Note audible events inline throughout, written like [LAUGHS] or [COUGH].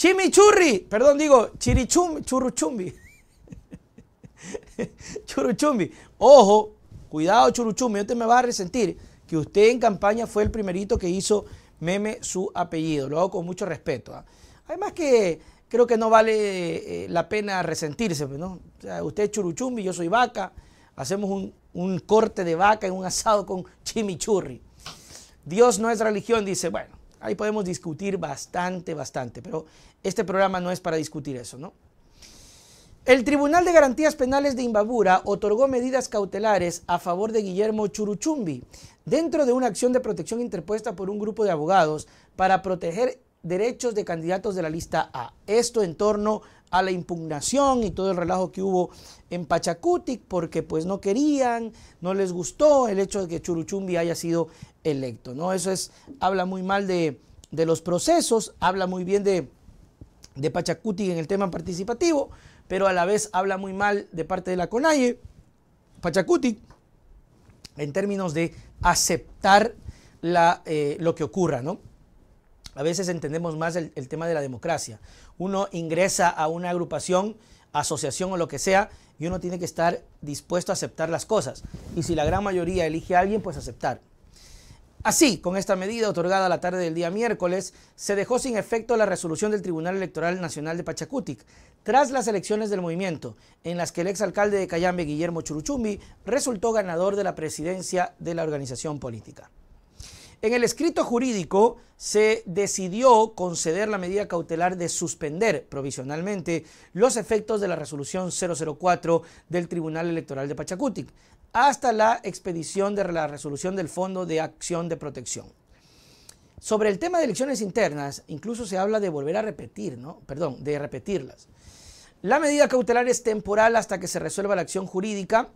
Chimichurri, perdón, digo chirichum, Churuchumbi, [LAUGHS] churuchumbi. Ojo, cuidado churuchumbi, usted me va a resentir que usted en campaña fue el primerito que hizo meme su apellido. Lo hago con mucho respeto. ¿ah? Además que creo que no vale eh, la pena resentirse, pues, ¿no? usted es churuchumbi, yo soy vaca. Hacemos un, un corte de vaca en un asado con chimichurri. Dios no es religión, dice, bueno, Ahí podemos discutir bastante, bastante, pero este programa no es para discutir eso, ¿no? El Tribunal de Garantías Penales de Imbabura otorgó medidas cautelares a favor de Guillermo Churuchumbi dentro de una acción de protección interpuesta por un grupo de abogados para proteger derechos de candidatos de la lista A. Esto en torno a la impugnación y todo el relajo que hubo en Pachacutic porque pues no querían, no les gustó el hecho de que Churuchumbi haya sido electo, ¿no? Eso es, habla muy mal de, los procesos, habla muy bien de, de Pachacutic en el tema participativo, pero a la vez habla muy mal de parte de la CONAIE, Pachacutic, en términos de aceptar eh, lo que ocurra, ¿no? a veces entendemos más el, tema de la democracia. Uno ingresa a una agrupación, asociación o lo que sea, y uno tiene que estar dispuesto a aceptar las cosas. Y si la gran mayoría elige a alguien, pues aceptar. Así, con esta medida otorgada la tarde del día miércoles, se dejó sin efecto la resolución del Tribunal Electoral Nacional de Pachacutic tras las elecciones del movimiento, en las que el exalcalde de Cayambe, Guillermo Churuchumbi, resultó ganador de la presidencia de la organización política. En el escrito jurídico se decidió conceder la medida cautelar de suspender provisionalmente los efectos de la resolución 004 del Tribunal Electoral de Pachacutic hasta la expedición de la resolución del Fondo de Acción de Protección. Sobre el tema de elecciones internas, incluso se habla de volver a repetir, ¿no? Perdón, de repetirlas. La medida cautelar es temporal hasta que se resuelva la acción jurídica,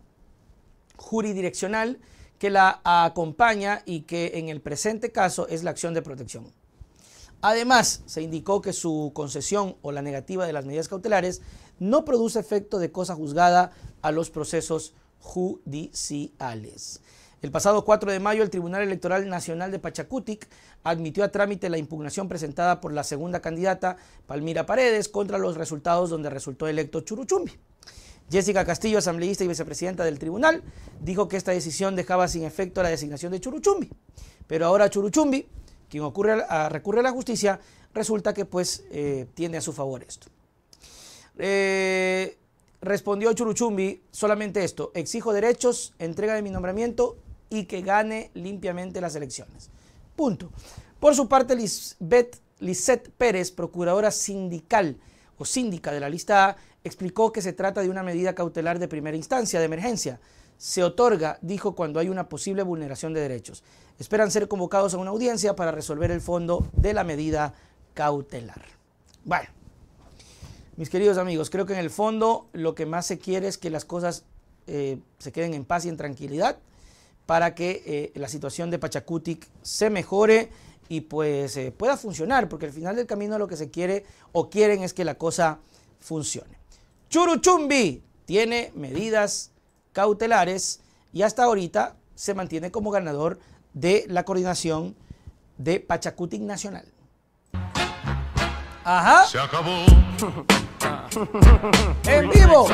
juridireccional, que la acompaña y que en el presente caso es la acción de protección. Además, se indicó que su concesión o la negativa de las medidas cautelares no produce efecto de cosa juzgada a los procesos judiciales. El pasado 4 de mayo, el Tribunal Electoral Nacional de Pachacutic admitió a trámite la impugnación presentada por la segunda candidata, Palmira Paredes, contra los resultados donde resultó electo Churuchumbi. Jessica Castillo, asambleísta y vicepresidenta del tribunal, dijo que esta decisión dejaba sin efecto la designación de Churuchumbi. Pero ahora Churuchumbi, quien recurre a la justicia, resulta que pues eh, tiene a su favor esto. Eh, respondió Churuchumbi solamente esto, exijo derechos, entrega de mi nombramiento y que gane limpiamente las elecciones. Punto. Por su parte, Lisbeth Lisette Pérez, procuradora sindical o síndica de la lista A, explicó que se trata de una medida cautelar de primera instancia, de emergencia. Se otorga, dijo, cuando hay una posible vulneración de derechos. Esperan ser convocados a una audiencia para resolver el fondo de la medida cautelar. Bueno, mis queridos amigos, creo que en el fondo lo que más se quiere es que las cosas eh, se queden en paz y en tranquilidad para que eh, la situación de Pachacutic se mejore y pues eh, pueda funcionar, porque al final del camino lo que se quiere o quieren es que la cosa funcione. Churuchumbi tiene medidas cautelares y hasta ahorita se mantiene como ganador de la coordinación de Pachacutic Nacional. Ajá. Se acabó. [LAUGHS] en vivo.